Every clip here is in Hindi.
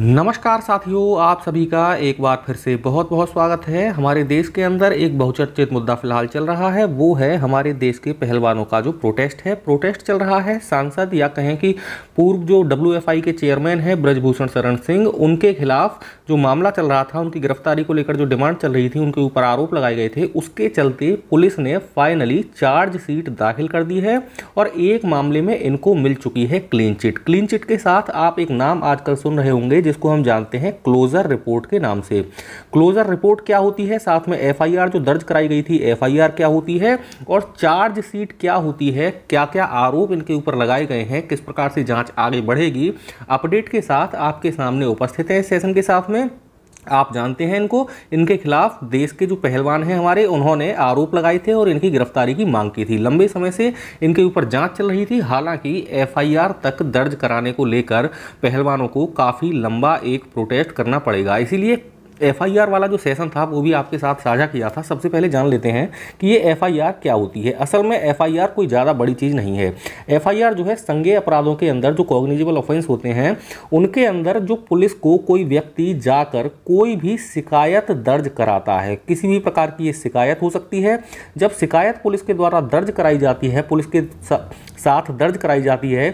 नमस्कार साथियों आप सभी का एक बार फिर से बहुत बहुत स्वागत है हमारे देश के अंदर एक बहुचर्चित मुद्दा फिलहाल चल रहा है वो है हमारे देश के पहलवानों का जो प्रोटेस्ट है प्रोटेस्ट चल रहा है सांसद या कहें कि पूर्व जो डब्ल्यू के चेयरमैन हैं ब्रजभूषण शरण सिंह उनके खिलाफ जो मामला चल रहा था उनकी गिरफ्तारी को लेकर जो डिमांड चल रही थी उनके ऊपर आरोप लगाए गए थे उसके चलते पुलिस ने फाइनली चार्जशीट दाखिल कर दी है और एक मामले में इनको मिल चुकी है क्लीन चिट क्लीन चिट के साथ आप एक नाम आजकल सुन रहे होंगे जिसको हम जानते हैं क्लोजर रिपोर्ट के नाम से क्लोजर रिपोर्ट क्या होती है साथ में एफ जो दर्ज कराई गई थी एफ क्या होती है और चार्जशीट क्या होती है क्या क्या आरोप इनके ऊपर लगाए गए हैं किस प्रकार से जाँच आगे बढ़ेगी अपडेट के साथ आपके सामने उपस्थित है इस सेशन के साथ में में आप जानते हैं इनको इनके खिलाफ देश के जो पहलवान हैं हमारे उन्होंने आरोप लगाए थे और इनकी गिरफ्तारी की मांग की थी लंबे समय से इनके ऊपर जांच चल रही थी हालांकि एफआईआर तक दर्ज कराने को लेकर पहलवानों को काफ़ी लंबा एक प्रोटेस्ट करना पड़ेगा इसीलिए एफआईआर वाला जो सेशन था वो भी आपके साथ साझा किया था सबसे पहले जान लेते हैं कि ये एफआईआर क्या होती है असल में एफआईआर कोई ज़्यादा बड़ी चीज़ नहीं है एफआईआर जो है संज्ञेय अपराधों के अंदर जो कॉग्निजिबल ऑफेंस होते हैं उनके अंदर जो पुलिस को कोई व्यक्ति जाकर कोई भी शिकायत दर्ज कराता है किसी भी प्रकार की ये शिकायत हो सकती है जब शिकायत पुलिस के द्वारा दर्ज कराई जाती है पुलिस के साथ दर्ज कराई जाती है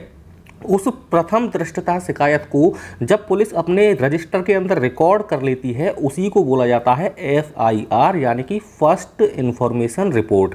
उस प्रथम दृष्टता शिकायत को जब पुलिस अपने रजिस्टर के अंदर रिकॉर्ड कर लेती है उसी को बोला जाता है एफ यानी कि first information report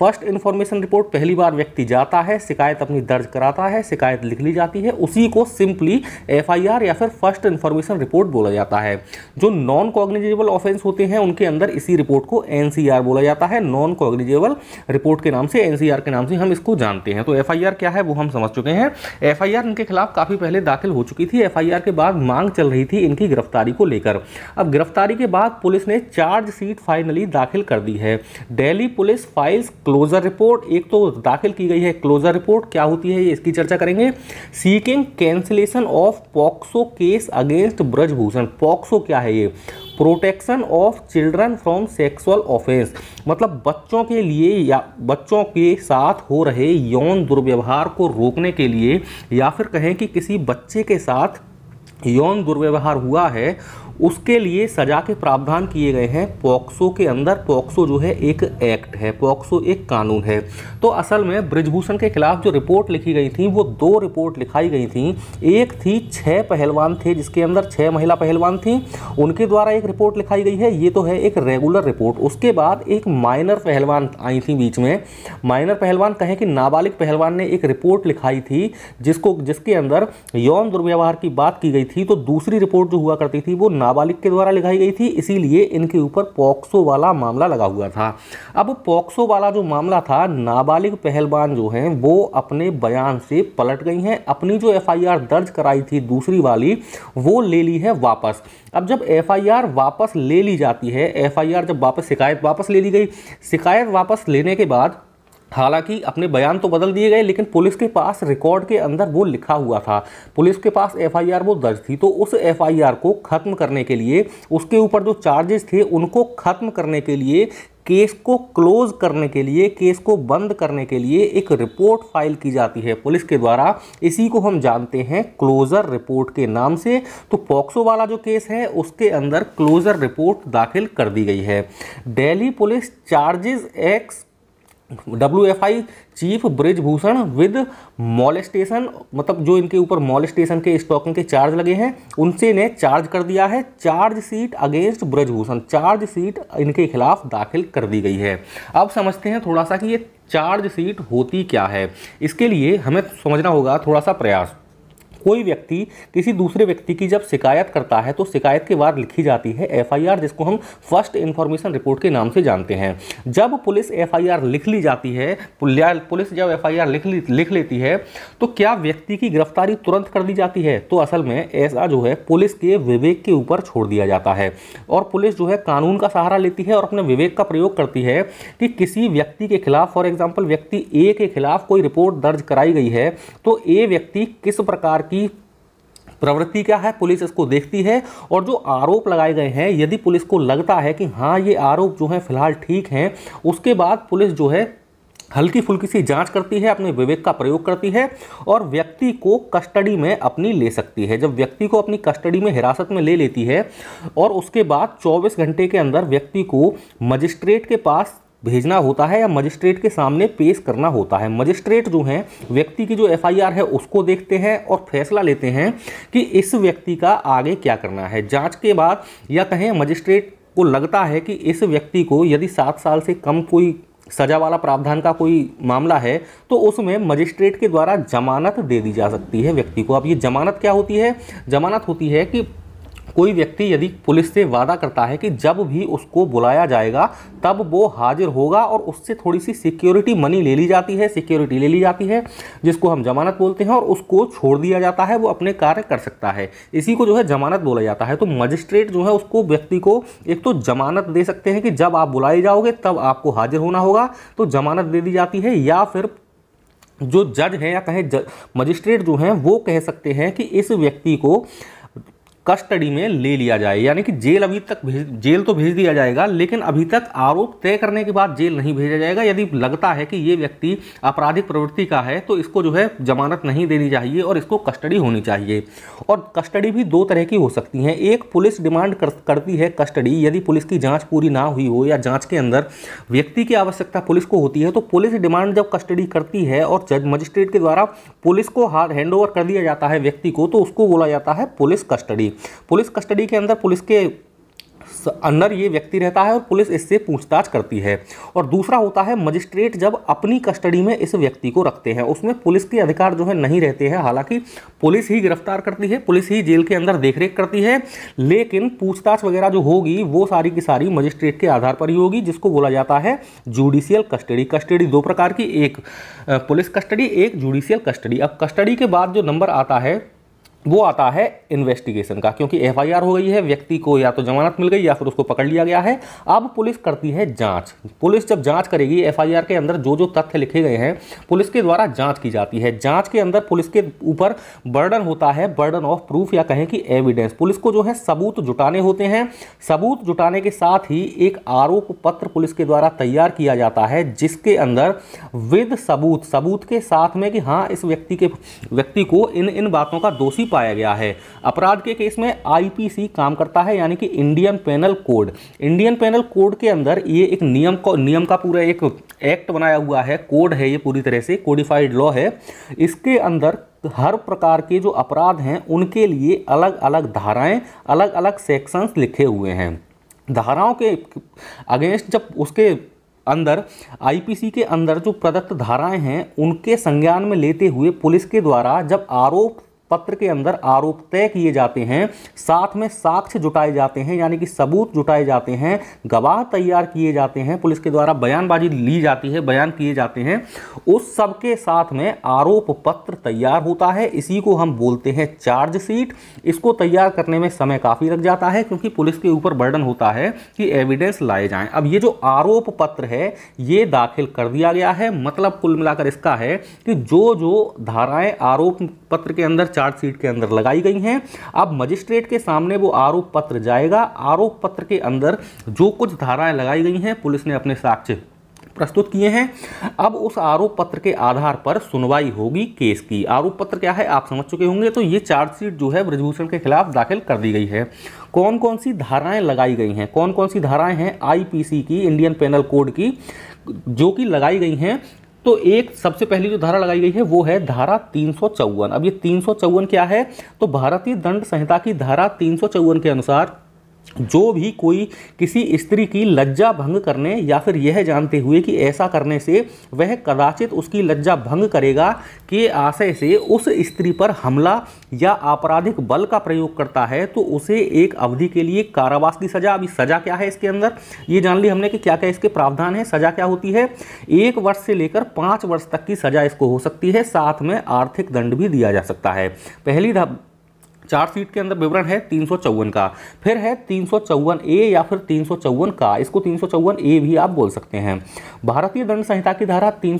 first information report पहली बार व्यक्ति जाता है शिकायत अपनी दर्ज कराता है शिकायत लिख ली जाती है उसी को सिंपली एफआईआर या फिर फर्स्ट इन्फॉर्मेशन रिपोर्ट बोला जाता है जो नॉन कॉग्निजेबल ऑफेंस होते हैं उनके अंदर इसी रिपोर्ट को एनसीआर बोला जाता है नॉन कॉग्निजेबल रिपोर्ट के नाम से एनसीआर के नाम से हम इसको जानते हैं तो एफ क्या है वो हम समझ चुके हैं एफ इनके खिलाफ काफ़ी पहले दाखिल हो चुकी थी एफ के बाद मांग चल रही थी इनकी गिरफ्तारी को लेकर अब गिरफ्तारी के बाद पुलिस ने चार्जशीट फाइनली दाखिल कर दी है Delhi police files closure report एक तो दाखिल की गई है क्लोजर रिपोर्ट क्या होती है इसकी चर्चा करेंगे seeking cancellation of POCSO case against Brijbhushan POCSO क्या है ये protection of children from sexual offence मतलब बच्चों के लिए या बच्चों के साथ हो रहे यौन दुर्व्यवहार को रोकने के लिए या फिर कहें कि किसी बच्चे के साथ यौन दुर्व्यवहार हुआ है उसके लिए सजा के प्रावधान किए गए हैं पॉक्सो के अंदर पॉक्सो जो है एक एक्ट है पॉक्सो एक कानून है तो असल में ब्रजभूषण के खिलाफ जो रिपोर्ट लिखी गई थी वो दो रिपोर्ट लिखाई गई थी एक थी छः पहलवान थे जिसके अंदर छः महिला पहलवान थी उनके द्वारा एक रिपोर्ट लिखाई गई है ये तो है एक रेगुलर रिपोर्ट उसके बाद एक माइनर पहलवान आई थी बीच में माइनर पहलवान कहें कि नाबालिग पहलवान ने एक रिपोर्ट लिखाई थी जिसको जिसके अंदर यौन दुर्व्यवहार की बात की गई थी तो दूसरी रिपोर्ट जो हुआ करती थी वो ना नाबालिग के द्वारा लिखाई गई थी इसीलिए इनके ऊपर पॉक्सो वाला मामला लगा हुआ था अब पॉक्सो वाला जो मामला था नाबालिग पहलवान जो हैं वो अपने बयान से पलट गई हैं अपनी जो एफआईआर दर्ज कराई थी दूसरी वाली वो ले ली है वापस अब जब एफआईआर वापस ले ली जाती है एफ जब वापस शिकायत वापस ले ली गई शिकायत वापस लेने के बाद हालांकि अपने बयान तो बदल दिए गए लेकिन पुलिस के पास रिकॉर्ड के अंदर वो लिखा हुआ था पुलिस के पास एफआईआर वो दर्ज थी तो उस एफआईआर को ख़त्म करने के लिए उसके ऊपर जो चार्जेस थे उनको ख़त्म करने के लिए केस को क्लोज करने के लिए केस को बंद करने के लिए एक रिपोर्ट फाइल की जाती है पुलिस के द्वारा इसी को हम जानते हैं क्लोज़र रिपोर्ट के नाम से तो पॉक्सो वाला जो केस है उसके अंदर क्लोज़र रिपोर्ट दाखिल कर दी गई है Delhi police charges ex W F I chief Brijbhushan with molestation मतलब जो इनके ऊपर मॉलेस्टेशन के स्टॉकिंग के चार्ज लगे हैं उनसे इन्हें चार्ज कर दिया है charge sheet against Brijbhushan charge sheet इनके खिलाफ दाखिल कर दी गई है अब समझते हैं थोड़ा सा कि ये चार्ज सीट होती क्या है इसके लिए हमें समझना होगा थोड़ा सा प्रयास कोई व्यक्ति किसी दूसरे व्यक्ति की जब शिकायत करता है तो शिकायत के बाद लिखी जाती है एफआईआर जिसको हम फर्स्ट इन्फॉर्मेशन रिपोर्ट के नाम से जानते हैं जब पुलिस एफआईआर लिख ली जाती है पुलिस जब एफआईआर लिख ली लिख लेती है तो क्या व्यक्ति की गिरफ्तारी तुरंत कर दी जाती है तो असल में ऐसा जो है पुलिस के विवेक के ऊपर छोड़ दिया जाता है और पुलिस जो है कानून का सहारा लेती है और अपने विवेक का प्रयोग करती है कि किसी व्यक्ति के खिलाफ फॉर एग्जाम्पल व्यक्ति ए के खिलाफ कोई रिपोर्ट दर्ज कराई गई है तो ए व्यक्ति किस प्रकार की प्रवृत्ति क्या है पुलिस इसको देखती है और जो आरोप लगाए गए हैं यदि पुलिस को लगता है कि हाँ ये आरोप जो है फिलहाल ठीक हैं उसके बाद पुलिस जो है हल्की फुल्की सी जांच करती है अपने विवेक का प्रयोग करती है और व्यक्ति को कस्टडी में अपनी ले सकती है जब व्यक्ति को अपनी कस्टडी में हिरासत में ले लेती है और उसके बाद 24 घंटे के अंदर व्यक्ति को मजिस्ट्रेट के पास भेजना होता है या मजिस्ट्रेट के सामने पेश करना होता है मजिस्ट्रेट जो है व्यक्ति की जो एफआईआर है उसको देखते हैं और फैसला लेते हैं कि इस व्यक्ति का आगे क्या करना है जांच के बाद या कहें मजिस्ट्रेट को लगता है कि इस व्यक्ति को यदि सात साल से कम कोई सजा वाला प्रावधान का कोई मामला है तो उसमें मजिस्ट्रेट के द्वारा जमानत दे दी जा सकती है व्यक्ति को अब ये जमानत क्या होती है जमानत होती है कि कोई व्यक्ति यदि पुलिस से वादा करता है कि जब भी उसको बुलाया जाएगा तब वो हाजिर होगा और उससे थोड़ी सी सिक्योरिटी मनी ले ली जाती है सिक्योरिटी ले ली जाती है जिसको हम जमानत बोलते हैं और उसको छोड़ दिया जाता है वो अपने कार्य कर सकता है इसी को जो है जमानत बोला जाता है तो मजिस्ट्रेट जो है उसको व्यक्ति को एक तो जमानत दे सकते हैं कि जब आप बुलाए जाओगे तब आपको हाजिर होना होगा तो जमानत दे दी जाती है या फिर जो जज हैं या कहें मजिस्ट्रेट जो हैं वो कह सकते हैं कि इस व्यक्ति को कस्टडी में ले लिया जाए यानी कि जेल अभी तक भेज जेल तो भेज दिया जाएगा लेकिन अभी तक आरोप तय करने के बाद जेल नहीं भेजा जाएगा यदि लगता है कि ये व्यक्ति आपराधिक प्रवृत्ति का है तो इसको जो है जमानत नहीं देनी चाहिए और इसको कस्टडी होनी चाहिए और कस्टडी भी दो तरह की हो सकती हैं एक पुलिस डिमांड कर, करती है कस्टडी यदि पुलिस की जाँच पूरी ना हुई हो या जाँच के अंदर व्यक्ति की आवश्यकता पुलिस को होती है तो पुलिस डिमांड जब कस्टडी करती है और जज मजिस्ट्रेट के द्वारा पुलिस को हैंड ओवर कर दिया जाता है व्यक्ति को तो उसको बोला जाता है पुलिस कस्टडी पुलिस कस्टडी के अंदर पुलिस के अंदर ये व्यक्ति रहता है और पुलिस इससे पूछताछ करती है और दूसरा होता है मजिस्ट्रेट जब अपनी कस्टडी में इस व्यक्ति को रखते हैं उसमें पुलिस के अधिकार जो है नहीं रहते हैं हालांकि पुलिस ही गिरफ्तार करती है पुलिस ही जेल के अंदर देखरेख करती है लेकिन पूछताछ वगैरह जो होगी वो सारी की सारी मजिस्ट्रेट के आधार पर ही होगी जिसको बोला जाता है जुडिशियल कस्टडी कस्टडी दो प्रकार की एक पुलिस कस्टडी एक जुडिशियल कस्टडी अब कस्टडी के बाद जो नंबर आता है वो आता है इन्वेस्टिगेशन का क्योंकि एफआईआर हो गई है व्यक्ति को या तो जमानत मिल गई या फिर उसको पकड़ लिया गया है अब पुलिस करती है जांच पुलिस जब जांच करेगी एफआईआर के अंदर जो जो तथ्य लिखे गए हैं पुलिस के द्वारा जांच की जाती है जांच के अंदर पुलिस के ऊपर बर्डन होता है बर्डन ऑफ प्रूफ या कहें कि एविडेंस पुलिस को जो है सबूत जुटाने होते हैं सबूत जुटाने के साथ ही एक आरोप पत्र पुलिस के द्वारा तैयार किया जाता है जिसके अंदर विद सबूत सबूत के साथ में कि हाँ इस व्यक्ति के व्यक्ति को इन इन बातों का दोषी पाया गया है अपराध के केस में आईपीसी काम करता है यानी कि Indian penal code Indian penal code के अंदर ये एक नियम को नियम का पूरा एक एक्ट बनाया हुआ है कोड है ये पूरी तरह से कोडिफाइड लॉ है इसके अंदर हर प्रकार के जो अपराध हैं उनके लिए अलग अलग धाराएँ अलग अलग सेक्शंस लिखे हुए हैं धाराओं के अगेंस्ट जब उसके अंदर आईपीसी के अंदर जो प्रदत्त धाराएं हैं उनके संज्ञान में लेते हुए पुलिस के द्वारा जब आरोप पत्र के अंदर आरोप तय किए जाते हैं साथ में साक्ष्य जुटाए जाते हैं यानी कि सबूत जुटाए जाते हैं गवाह तैयार किए जाते हैं पुलिस के द्वारा बयानबाजी ली जाती है बयान किए जाते हैं उस सब के साथ में आरोप पत्र तैयार होता है इसी को हम बोलते हैं चार्जशीट इसको तैयार करने में समय काफ़ी लग जाता है क्योंकि पुलिस के ऊपर बर्डन होता है कि एविडेंस लाए जाए अब ये जो आरोप पत्र है ये दाखिल कर दिया गया है मतलब कुल मिलाकर इसका है कि जो जो धाराएं आरोप पत्र के अंदर चार्जशीट के अंदर लगाई गई हैं अब मजिस्ट्रेट के सामने वो आरोप पत्र जाएगा आरोप पत्र के अंदर जो कुछ धाराएं लगाई गई हैं पुलिस ने अपने साक्ष्य प्रस्तुत किए हैं अब उस आरोप पत्र के आधार पर सुनवाई होगी केस की आरोप पत्र क्या है आप समझ चुके होंगे तो ये चार्जशीट जो है ब्रजभूषण के खिलाफ दाखिल कर दी गई है कौन कौन सी धाराएं लगाई गई हैं कौन कौन सी धाराएं हैं आईपीसी की इंडियन पेनल कोड की जो कि लगाई गई हैं तो एक सबसे पहली जो धारा लगाई गई है वो है धारा तीन अब ये तीन क्या है तो भारतीय दंड संहिता की धारा तीन के अनुसार जो भी कोई किसी स्त्री की लज्जा भंग करने या फिर यह जानते हुए कि ऐसा करने से वह कदाचित उसकी लज्जा भंग करेगा के आशय से उस स्त्री पर हमला या आपराधिक बल का प्रयोग करता है तो उसे एक अवधि के लिए कारावास की सजा अभी सजा क्या है इसके अंदर ये जान ली हमने कि क्या क्या इसके प्रावधान है सजा क्या होती है एक वर्ष से लेकर पाँच वर्ष तक की सजा इसको हो सकती है साथ में आर्थिक दंड भी दिया जा सकता है पहली चार्जशीट के अंदर विवरण है तीन का फिर है तीन ए या फिर तीन का इसको तीन ए भी आप बोल सकते हैं भारतीय दंड संहिता की धारा तीन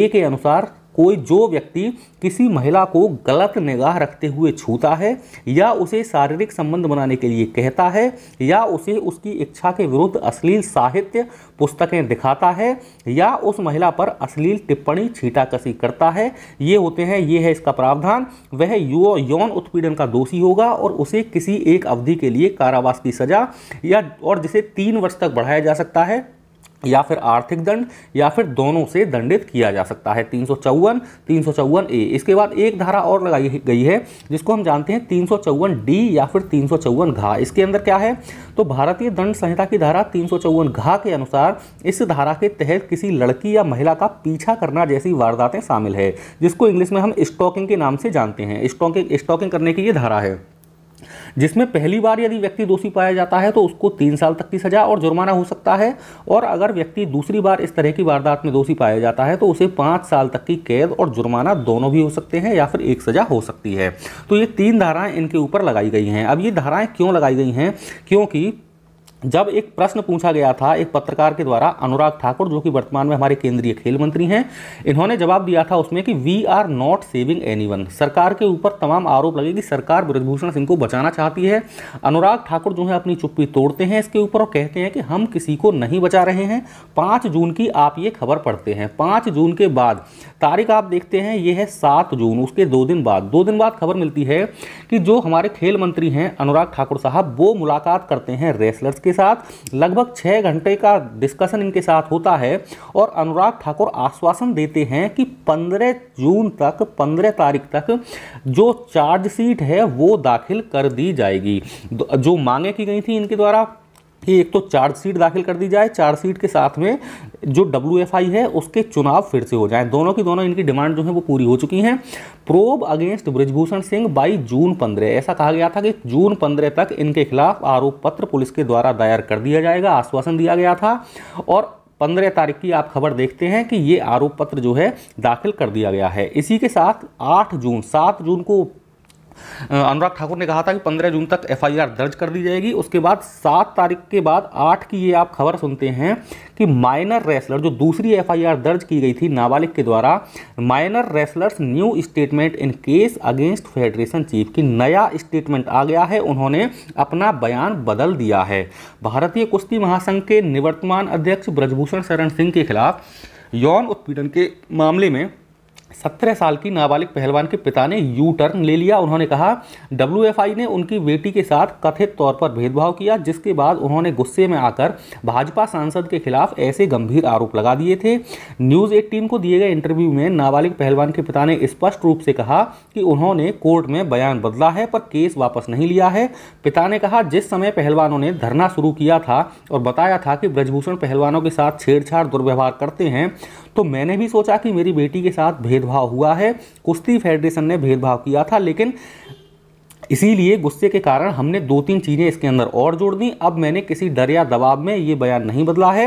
ए के अनुसार कोई जो व्यक्ति किसी महिला को गलत निगाह रखते हुए छूता है या उसे शारीरिक संबंध बनाने के लिए कहता है या उसे उसकी इच्छा के विरुद्ध अश्लील साहित्य पुस्तकें दिखाता है या उस महिला पर अश्लील टिप्पणी छीटाकसी करता है ये होते हैं ये है इसका प्रावधान वह युवा यौन उत्पीड़न का दोषी होगा और उसे किसी एक अवधि के लिए कारावास की सज़ा या और जिसे तीन वर्ष तक बढ़ाया जा सकता है या फिर आर्थिक दंड या फिर दोनों से दंडित किया जा सकता है तीन सौ चौवन तीन सौ चौवन ए इसके बाद एक धारा और लगाई गई है जिसको हम जानते हैं तीन सौ चौवन डी या फिर तीन सौ चौवन घा इसके अंदर क्या है तो भारतीय दंड संहिता की धारा तीन सौ चौवन घा के अनुसार इस धारा के तहत किसी लड़की या महिला का पीछा करना जैसी वारदातें शामिल है जिसको इंग्लिश में हम स्टॉकिंग के नाम से जानते हैं स्टॉकिंग स्टॉकिंग करने की ये धारा है जिसमें पहली बार यदि व्यक्ति दोषी पाया जाता है तो उसको तीन साल तक की सज़ा और जुर्माना हो सकता है और अगर व्यक्ति दूसरी बार इस तरह की वारदात में दोषी पाया जाता है तो उसे पाँच साल तक की कैद और जुर्माना दोनों भी हो सकते हैं या फिर एक सज़ा हो सकती है तो ये तीन धाराएँ इनके ऊपर लगाई गई हैं अब ये धाराएँ क्यों लगाई गई हैं क्योंकि जब एक प्रश्न पूछा गया था एक पत्रकार के द्वारा अनुराग ठाकुर जो कि वर्तमान में हमारे केंद्रीय खेल मंत्री हैं इन्होंने जवाब दिया था उसमें कि we are not saving anyone सरकार के ऊपर तमाम आरोप लगे कि सरकार ब्रजभूषण सिंह को बचाना चाहती है अनुराग ठाकुर जो है अपनी चुप्पी तोड़ते हैं इसके ऊपर और कहते हैं कि हम किसी को नहीं बचा रहे हैं पाँच जून की आप ये खबर पढ़ते हैं पाँच जून के बाद तारीख आप देखते हैं ये है सात जून उसके दो दिन बाद दो दिन बाद खबर मिलती है कि जो हमारे खेल मंत्री हैं अनुराग ठाकुर साहब वो मुलाकात करते हैं रेसलर्स इसके साथ लगभग छः घंटे का डिस्कशन इनके साथ होता है और अनुराग ठाकुर आश्वासन देते हैं कि 15 जून तक 15 तारीख तक जो चार्जशीट है वो दाखिल कर दी जाएगी जो मांगे की गई थी इनके द्वारा कि एक तो चार्जशीट दाखिल कर दी जाए चार्जशीट के साथ में जो डब्ल्यू है उसके चुनाव फिर से हो जाए दोनों की दोनों इनकी डिमांड जो है वो पूरी हो चुकी हैं probe against Brijbhushan Singh by June पंद्रह ऐसा कहा गया था कि जून पंद्रह तक इनके खिलाफ आरोप पत्र पुलिस के द्वारा दायर कर दिया जाएगा आश्वासन दिया गया था और पंद्रह तारीख की आप खबर देखते हैं कि ये आरोप पत्र जो है दाखिल कर दिया गया है इसी के साथ आठ जून सात जून को अनुराग ठाकुर ने कहा था कि 15 जून तक एफआईआर दर्ज कर दी जाएगी उसके बाद सात तारीख के बाद आठ की ये आप खबर सुनते हैं कि माइनर रेसलर जो दूसरी एफआईआर दर्ज की गई थी नाबालिग के द्वारा minor wrestlers new statement in case against federation chief की नया स्टेटमेंट आ गया है उन्होंने अपना बयान बदल दिया है भारतीय कुश्ती महासंघ के निवर्तमान अध्यक्ष ब्रजभूषण शरण सिंह के खिलाफ यौन उत्पीड़न के मामले में सत्रह साल की नाबालिग पहलवान के पिता ने यू टर्न ले लिया उन्होंने कहा डब्ल्यू ने उनकी बेटी के साथ कथित तौर पर भेदभाव किया जिसके बाद उन्होंने गुस्से में आकर भाजपा सांसद के खिलाफ ऐसे गंभीर आरोप लगा दिए थे न्यूज़ एटीन को दिए गए इंटरव्यू में नाबालिग पहलवान के पिता ने स्पष्ट रूप से कहा कि उन्होंने कोर्ट में बयान बदला है पर केस वापस नहीं लिया है पिता ने कहा जिस समय पहलवानों ने धरना शुरू किया था और बताया था कि ब्रजभूषण पहलवानों के साथ छेड़छाड़ दुर्व्यवहार करते हैं तो मैंने भी सोचा कि मेरी बेटी के साथ भेदभाव हुआ है कुश्ती फेडरेशन ने भेदभाव किया था लेकिन इसीलिए गुस्से के कारण हमने दो तीन चीज़ें इसके अंदर और जोड़ दी अब मैंने किसी डर या दबाव में ये बयान नहीं बदला है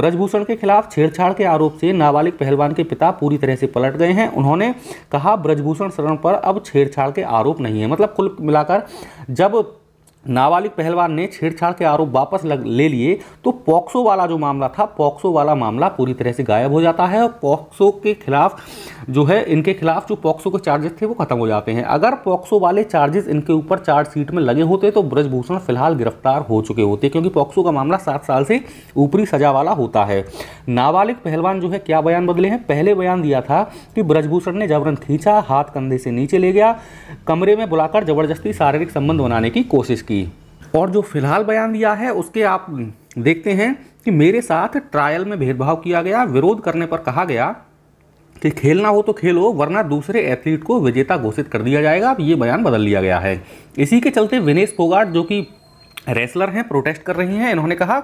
ब्रजभूषण के खिलाफ छेड़छाड़ के आरोप से नाबालिग पहलवान के पिता पूरी तरह से पलट गए हैं उन्होंने कहा ब्रजभूषण शरण पर अब छेड़छाड़ के आरोप नहीं है मतलब कुल मिलाकर जब नाबालिग पहलवान ने छेड़छाड़ के आरोप वापस लग, ले लिए तो पॉक्सो वाला जो मामला था पॉक्सो वाला मामला पूरी तरह से गायब हो जाता है और पॉक्सो के खिलाफ जो है इनके खिलाफ जो पॉक्सो के चार्जेस थे वो खत्म हो जाते हैं अगर पॉक्सो वाले चार्जेस इनके ऊपर चार्जशीट में लगे होते तो ब्रजभूषण फिलहाल गिरफ्तार हो चुके होते क्योंकि पॉक्सो का मामला सात साल से ऊपरी सजा वाला होता है नाबालिग पहलवान जो है क्या बयान बदले हैं पहले बयान दिया था कि ब्रजभूषण ने जबरन खींचा हाथ कंधे से नीचे ले गया कमरे में बुलाकर जबरदस्ती शारीरिक संबंध बनाने की कोशिश की होगी और जो फिलहाल बयान दिया है उसके आप देखते हैं कि मेरे साथ ट्रायल में भेदभाव किया गया विरोध करने पर कहा गया कि खेलना हो तो खेलो वरना दूसरे एथलीट को विजेता घोषित कर दिया जाएगा अब ये बयान बदल लिया गया है इसी के चलते विनेश फोगाट जो कि रेसलर हैं प्रोटेस्ट कर रही हैं इन्होंने कहा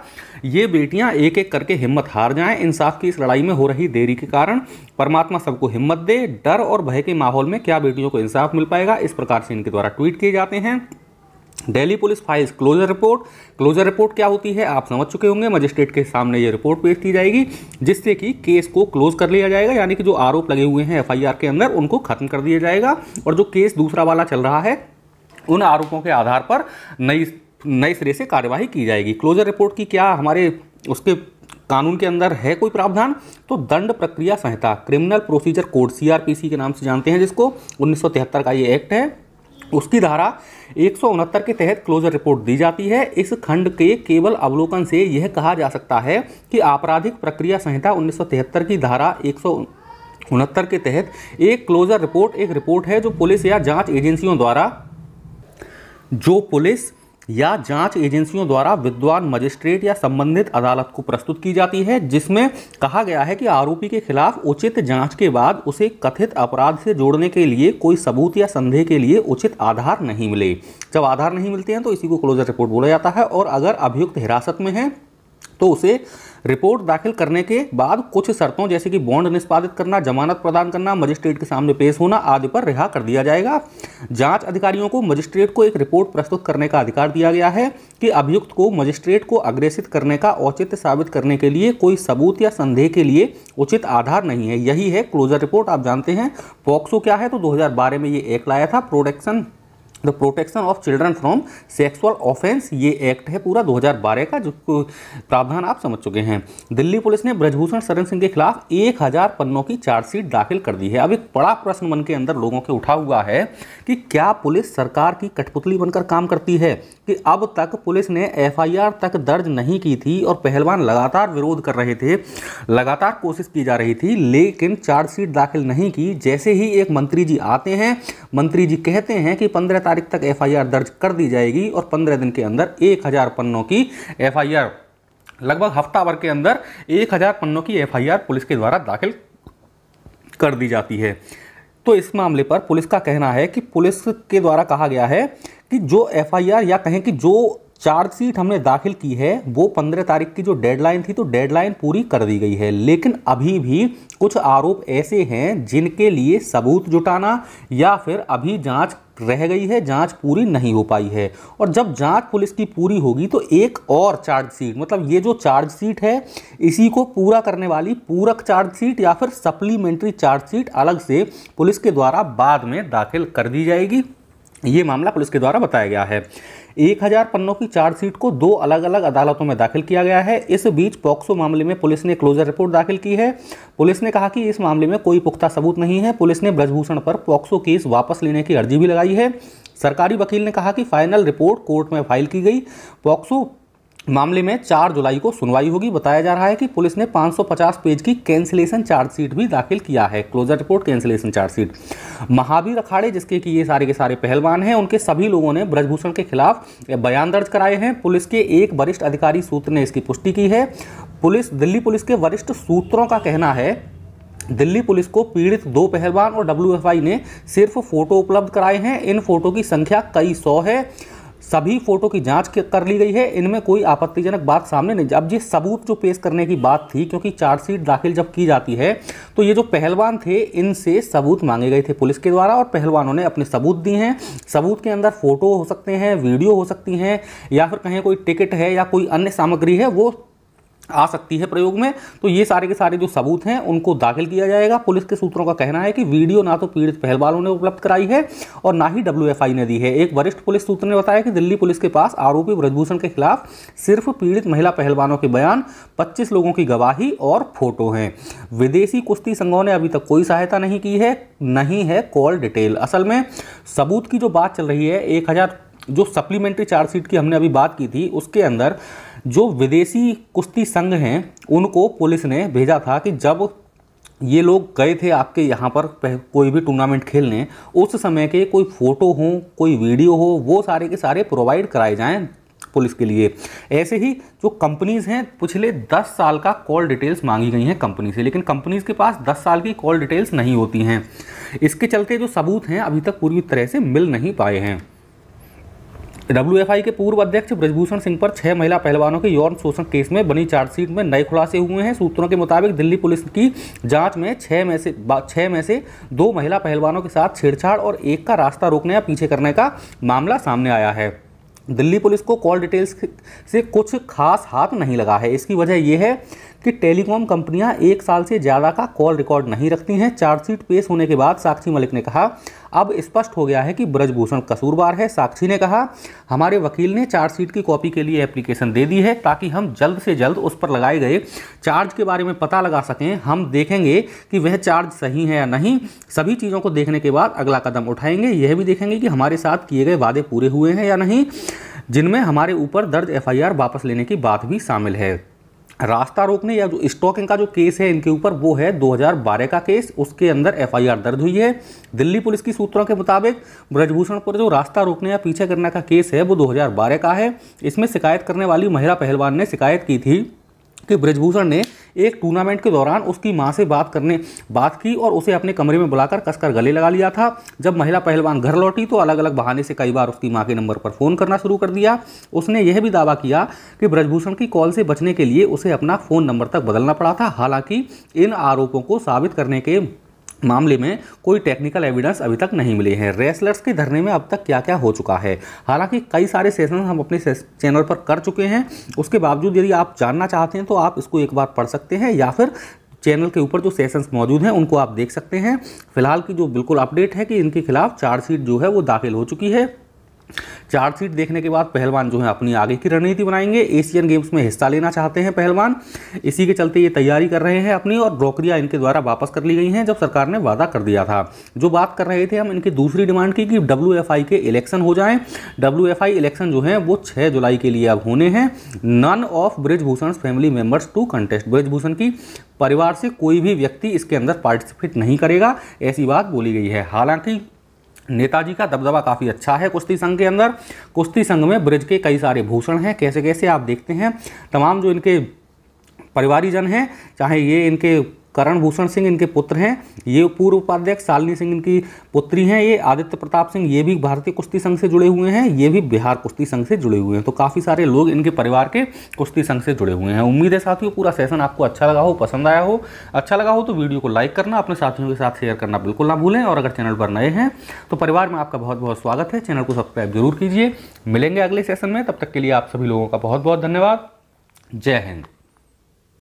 ये बेटियां एक एक करके हिम्मत हार जाएं इंसाफ की इस लड़ाई में हो रही देरी के कारण परमात्मा सबको हिम्मत दे डर और भय के माहौल में क्या बेटियों को इंसाफ मिल पाएगा इस प्रकार से इनके द्वारा ट्वीट किए जाते हैं Delhi police files closure report closure report क्या होती है आप समझ चुके होंगे मजिस्ट्रेट के सामने ये रिपोर्ट पेश की जाएगी जिससे कि केस को क्लोज कर लिया जाएगा यानी कि जो आरोप लगे हुए हैं एफआईआर के अंदर उनको खत्म कर दिया जाएगा और जो केस दूसरा वाला चल रहा है उन आरोपों के आधार पर नई नए सिरे से कार्यवाही की जाएगी क्लोजर रिपोर्ट की क्या हमारे उसके कानून के अंदर है कोई प्रावधान तो दंड प्रक्रिया संहिता क्रिमिनल प्रोसीजर कोड सीआरपीसी के नाम से जानते हैं जिसको उन्नीस का ये एक्ट है उसकी धारा एक के तहत क्लोजर रिपोर्ट दी जाती है इस खंड के केवल अवलोकन से यह कहा जा सकता है कि आपराधिक प्रक्रिया संहिता उन्नीस की धारा एक उनहत्तर के तहत एक क्लोजर रिपोर्ट एक रिपोर्ट है जो पुलिस या जांच एजेंसियों द्वारा जो पुलिस या जांच एजेंसियों द्वारा विद्वान मजिस्ट्रेट या संबंधित अदालत को प्रस्तुत की जाती है जिसमें कहा गया है कि आरोपी के खिलाफ उचित जांच के बाद उसे कथित अपराध से जोड़ने के लिए कोई सबूत या संदेह के लिए उचित आधार नहीं मिले जब आधार नहीं मिलते हैं तो इसी को क्लोजर रिपोर्ट बोला जाता है और अगर अभियुक्त हिरासत में है तो उसे रिपोर्ट दाखिल करने के बाद कुछ शर्तों जैसे कि बॉन्ड निष्पादित करना जमानत प्रदान करना मजिस्ट्रेट के सामने पेश होना आदि पर रिहा कर दिया जाएगा जांच अधिकारियों को मजिस्ट्रेट को एक रिपोर्ट प्रस्तुत करने का अधिकार दिया गया है कि अभियुक्त को मजिस्ट्रेट को अग्रेसित करने का औचित्य साबित करने के लिए कोई सबूत या संदेह के लिए उचित आधार नहीं है यही है क्लोजर रिपोर्ट आप जानते हैं पॉक्सो क्या है तो दो में ये एक लाया था production the protection of children from sexual offence ये एक्ट है पूरा 2012 का जो प्रावधान आप समझ चुके हैं दिल्ली पुलिस ने ब्रजभूषण शरण सिंह के खिलाफ एक हजार पन्नों की चार्जशीट दाखिल कर दी है अब एक बड़ा प्रश्न मन के अंदर लोगों के उठा हुआ है कि क्या पुलिस सरकार की कठपुतली बनकर काम करती है कि अब तक पुलिस ने एफ तक दर्ज नहीं की थी और पहलवान लगातार विरोध कर रहे थे लगातार कोशिश की जा रही थी लेकिन चार्जशीट दाखिल नहीं की जैसे ही एक मंत्री जी आते हैं मंत्री जी कहते हैं कि पंद्रह तारीख तारीख तक एफआईआर दर्ज कर दी जाएगी और पंद्रह दिन के अंदर एक पन्नों की एफआईआर लगभग हफ्ता भर के अंदर एक हज़ार पन्नों की एफआईआर पुलिस के द्वारा दाखिल कर दी जाती है तो इस मामले पर पुलिस का कहना है कि पुलिस के द्वारा कहा गया है कि जो एफआईआर या कहें कि जो चार्जशीट हमने दाखिल की है वो पंद्रह तारीख की जो डेडलाइन थी तो डेडलाइन पूरी कर दी गई है लेकिन अभी भी कुछ आरोप ऐसे हैं जिनके लिए सबूत जुटाना या फिर अभी जांच रह गई है जांच पूरी नहीं हो पाई है और जब जांच पुलिस की पूरी होगी तो एक और चार्जशीट मतलब ये जो चार्जशीट है इसी को पूरा करने वाली पूरक चार्जशीट या फिर सप्लीमेंट्री चार्जशीट अलग से पुलिस के द्वारा बाद में दाखिल कर दी जाएगी ये मामला पुलिस के द्वारा बताया गया है एक हजार पन्नों की चार्जशीट को दो अलग अलग अदालतों में दाखिल किया गया है इस बीच पॉक्सो मामले में पुलिस ने क्लोजर रिपोर्ट दाखिल की है पुलिस ने कहा कि इस मामले में कोई पुख्ता सबूत नहीं है पुलिस ने ब्रजभूषण पर पॉक्सो केस वापस लेने की अर्जी भी लगाई है सरकारी वकील ने कहा कि फाइनल रिपोर्ट कोर्ट में फाइल की गई पॉक्सो मामले में 4 जुलाई को सुनवाई होगी बताया जा रहा है कि पुलिस ने 550 पेज की कैंसिलेशन चार्जशीट भी दाखिल किया है closure report cancellation chargesheet Mahavir अखाड़े जिसके कि ये सारे के सारे पहलवान हैं उनके सभी लोगों ने ब्रजभूषण के खिलाफ बयान दर्ज कराए हैं पुलिस के एक वरिष्ठ अधिकारी सूत्र ने इसकी पुष्टि की है पुलिस दिल्ली पुलिस के वरिष्ठ सूत्रों का कहना है दिल्ली पुलिस को पीड़ित दो पहलवान और डब्ल्यू ने सिर्फ फोटो उपलब्ध कराए हैं इन फोटो की संख्या कई सौ है सभी फोटो की जांच कर ली गई है इनमें कोई आपत्तिजनक बात सामने नहीं अब ये सबूत जो पेश करने की बात थी क्योंकि चार्जशीट दाखिल जब की जाती है तो ये जो पहलवान थे इनसे सबूत मांगे गए थे पुलिस के द्वारा और पहलवानों ने अपने सबूत दिए हैं सबूत के अंदर फोटो हो सकते हैं वीडियो हो सकती हैं या फिर कहीं कोई टिकट है या कोई अन्य सामग्री है वो आ सकती है प्रयोग में तो ये सारे के सारे जो सबूत हैं उनको दाखिल किया जाएगा पुलिस के सूत्रों का कहना है कि वीडियो ना तो पीड़ित पहलवानों ने उपलब्ध कराई है और ना ही डब्ल्यू ने दी है एक वरिष्ठ पुलिस सूत्र ने बताया कि दिल्ली पुलिस के पास आरोपी ब्रजभूषण के खिलाफ सिर्फ पीड़ित महिला पहलवानों के बयान पच्चीस लोगों की गवाही और फोटो हैं विदेशी कुश्ती संघों ने अभी तक कोई सहायता नहीं की है नहीं है कॉल डिटेल असल में सबूत की जो बात चल रही है एक जो सप्लीमेंट्री चार्जशीट की हमने अभी बात की थी उसके अंदर जो विदेशी कुश्ती संघ हैं उनको पुलिस ने भेजा था कि जब ये लोग गए थे आपके यहाँ पर कोई भी टूर्नामेंट खेलने उस समय के कोई फ़ोटो हो कोई वीडियो हो वो सारे के सारे प्रोवाइड कराए जाएं पुलिस के लिए ऐसे ही जो कंपनीज़ हैं पिछले 10 साल का कॉल डिटेल्स मांगी गई हैं कंपनी से लेकिन कंपनीज़ के पास 10 साल की कॉल डिटेल्स नहीं होती हैं इसके चलते जो सबूत हैं अभी तक पूरी तरह से मिल नहीं पाए हैं आई के पूर्व अध्यक्ष ब्रजभूषण सिंह पर छह महिला पहलवानों के यौन शोषण केस में बनी चार्जशीट में नए खुलासे हुए हैं सूत्रों के मुताबिक दिल्ली पुलिस की जांच में छह में से छह में से दो महिला पहलवानों के साथ छेड़छाड़ और एक का रास्ता रोकने या पीछे करने का मामला सामने आया है दिल्ली पुलिस को कॉल डिटेल्स से कुछ खास हाथ नहीं लगा है इसकी वजह यह है कि टेलीकॉम कंपनियां एक साल से ज़्यादा का कॉल रिकॉर्ड नहीं रखती हैं चार्जशीट पेश होने के बाद साक्षी मलिक ने कहा अब स्पष्ट हो गया है कि ब्रजभूषण कसूरवार है साक्षी ने कहा हमारे वकील ने चार्जशीट की कॉपी के लिए एप्लीकेशन दे दी है ताकि हम जल्द से जल्द उस पर लगाए गए चार्ज के बारे में पता लगा सकें हम देखेंगे कि वह चार्ज सही है या नहीं सभी चीज़ों को देखने के बाद अगला कदम उठाएंगे यह भी देखेंगे कि हमारे साथ किए गए वादे पूरे हुए हैं या नहीं जिनमें हमारे ऊपर दर्ज एफआईआर वापस लेने की बात भी शामिल है रास्ता रोकने या जो स्टॉकिंग का जो केस है इनके ऊपर वो है 2012 का केस उसके अंदर एफआईआर दर्ज हुई है दिल्ली पुलिस की सूत्रों के मुताबिक ब्रजभूषण पर जो रास्ता रोकने या पीछे करने का केस है वो 2012 का है इसमें शिकायत करने वाली महिला पहलवान ने शिकायत की थी कि ब्रजभूषण ने एक टूर्नामेंट के दौरान उसकी माँ से बात करने बात की और उसे अपने कमरे में बुलाकर कसकर गले लगा लिया था जब महिला पहलवान घर लौटी तो अलग अलग बहाने से कई बार उसकी माँ के नंबर पर फ़ोन करना शुरू कर दिया उसने यह भी दावा किया कि ब्रजभूषण की कॉल से बचने के लिए उसे अपना फ़ोन नंबर तक बदलना पड़ा था हालांकि इन आरोपों को साबित करने के मामले में कोई टेक्निकल एविडेंस अभी तक नहीं मिले हैं रेसलर्स के धरने में अब तक क्या क्या हो चुका है हालांकि कई सारे सेशन हम अपने चैनल पर कर चुके हैं उसके बावजूद यदि आप जानना चाहते हैं तो आप इसको एक बार पढ़ सकते हैं या फिर चैनल के ऊपर जो सेशंस मौजूद हैं उनको आप देख सकते हैं फिलहाल की जो बिल्कुल अपडेट है कि इनके खिलाफ चार्जशीट जो है वो दाखिल हो चुकी है चार्जशीट देखने के बाद पहलवान जो है अपनी आगे की रणनीति बनाएंगे एशियन गेम्स में हिस्सा लेना चाहते हैं पहलवान इसी के चलते ये तैयारी कर रहे हैं अपनी और नौकरियाँ इनके द्वारा वापस कर ली गई हैं जब सरकार ने वादा कर दिया था जो बात कर रहे थे हम इनकी दूसरी डिमांड की कि डब्ल्यू के इलेक्शन हो जाएँ डब्ल्यू इलेक्शन जो हैं वो छः जुलाई के लिए अब होने हैं none of Brijbhushan family members to contest Brijbhushan की परिवार से कोई भी व्यक्ति इसके अंदर पार्टिसिपेट नहीं करेगा ऐसी बात बोली गई है हालांकि नेताजी का दबदबा काफ़ी अच्छा है कुश्ती संघ के अंदर कुश्ती संघ में ब्रज के कई सारे भूषण हैं कैसे कैसे आप देखते हैं तमाम जो इनके परिवारीजन हैं चाहे ये इनके करण भूषण सिंह इनके पुत्र हैं ये पूर्व उपाध्यक्ष शालिनी सिंह इनकी पुत्री हैं ये आदित्य प्रताप सिंह ये भी भारतीय कुश्ती संघ से जुड़े हुए हैं ये भी बिहार कुश्ती संघ से जुड़े हुए हैं तो काफ़ी सारे लोग इनके परिवार के कुश्ती संघ से जुड़े हुए हैं उम्मीद है साथियों पूरा सेशन आपको अच्छा लगा हो पसंद आया हो अच्छा लगा हो तो वीडियो को लाइक करना अपने साथियों के साथ शेयर करना बिल्कुल ना भूलें और अगर चैनल पर नए हैं तो परिवार में आपका बहुत बहुत स्वागत है चैनल को सब्सक्राइब जरूर कीजिए मिलेंगे अगले सेशन में तब तक के लिए आप सभी लोगों का बहुत बहुत धन्यवाद जय हिंद